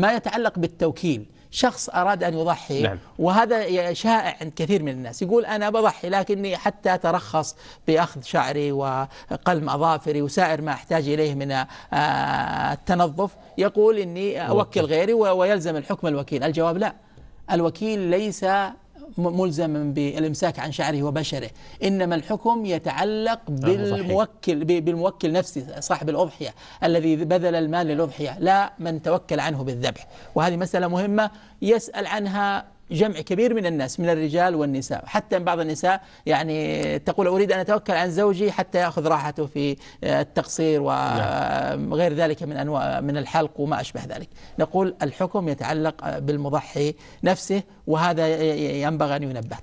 ما يتعلق بالتوكيل شخص أراد أن يضحي نعم. وهذا شائع عند كثير من الناس يقول أنا بضحي لكني حتى ترخص بأخذ شعري وقلم أظافري وسائر ما أحتاج إليه من آه، التنظف يقول إني أوكل غيري ويلزم الحكم الوكيل الجواب لا الوكيل ليس ملزما بالامساك عن شعره وبشره انما الحكم يتعلق بالموكل بالموكل نفسه صاحب الاضحيه الذي بذل المال للاضحيه لا من توكل عنه بالذبح وهذه مساله مهمه يسال عنها جمع كبير من الناس من الرجال والنساء حتى بعض النساء يعني تقول أريد أن أتوكل عن زوجي حتى يأخذ راحته في آه، التقصير وغير نعم. آه، ذلك من أنواع من الحلق وما أشبه ذلك نقول الحكم يتعلق بالمضحي نفسه وهذا ينبغي أن ينبه